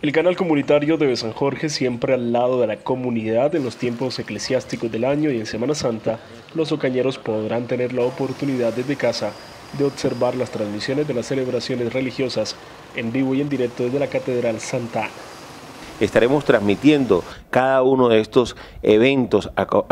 El canal comunitario de San Jorge, siempre al lado de la comunidad en los tiempos eclesiásticos del año y en Semana Santa, los ocañeros podrán tener la oportunidad desde casa de observar las transmisiones de las celebraciones religiosas en vivo y en directo desde la Catedral Santa Ana estaremos transmitiendo cada uno de estos eventos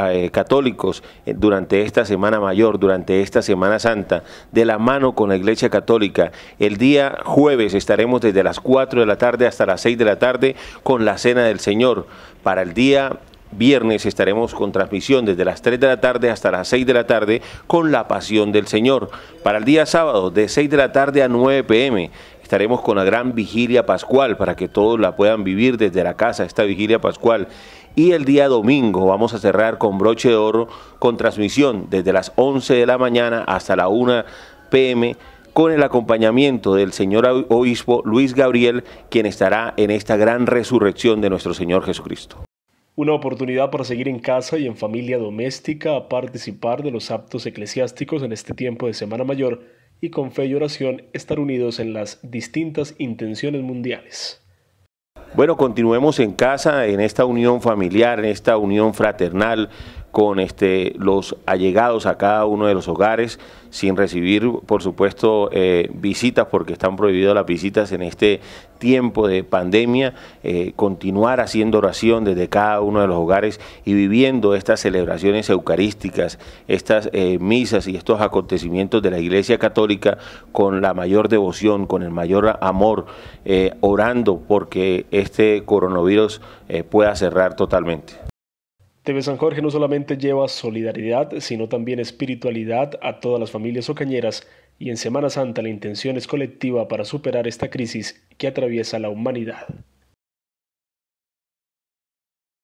eh, católicos eh, durante esta Semana Mayor, durante esta Semana Santa, de la mano con la Iglesia Católica. El día jueves estaremos desde las 4 de la tarde hasta las 6 de la tarde con la Cena del Señor. Para el día viernes estaremos con transmisión desde las 3 de la tarde hasta las 6 de la tarde con La Pasión del Señor. Para el día sábado, de 6 de la tarde a 9 pm, Estaremos con la gran vigilia pascual para que todos la puedan vivir desde la casa, esta vigilia pascual. Y el día domingo vamos a cerrar con broche de oro con transmisión desde las 11 de la mañana hasta la 1 pm con el acompañamiento del señor obispo Luis Gabriel, quien estará en esta gran resurrección de nuestro Señor Jesucristo. Una oportunidad para seguir en casa y en familia doméstica a participar de los actos eclesiásticos en este tiempo de Semana Mayor y con fe y oración estar unidos en las distintas intenciones mundiales. Bueno, continuemos en casa, en esta unión familiar, en esta unión fraternal, con este, los allegados a cada uno de los hogares, sin recibir, por supuesto, eh, visitas, porque están prohibidas las visitas en este tiempo de pandemia, eh, continuar haciendo oración desde cada uno de los hogares y viviendo estas celebraciones eucarísticas, estas eh, misas y estos acontecimientos de la Iglesia Católica con la mayor devoción, con el mayor amor, orando porque este coronavirus pueda cerrar totalmente. TV San Jorge no solamente lleva solidaridad, sino también espiritualidad a todas las familias ocañeras y en Semana Santa la intención es colectiva para superar esta crisis que atraviesa la humanidad.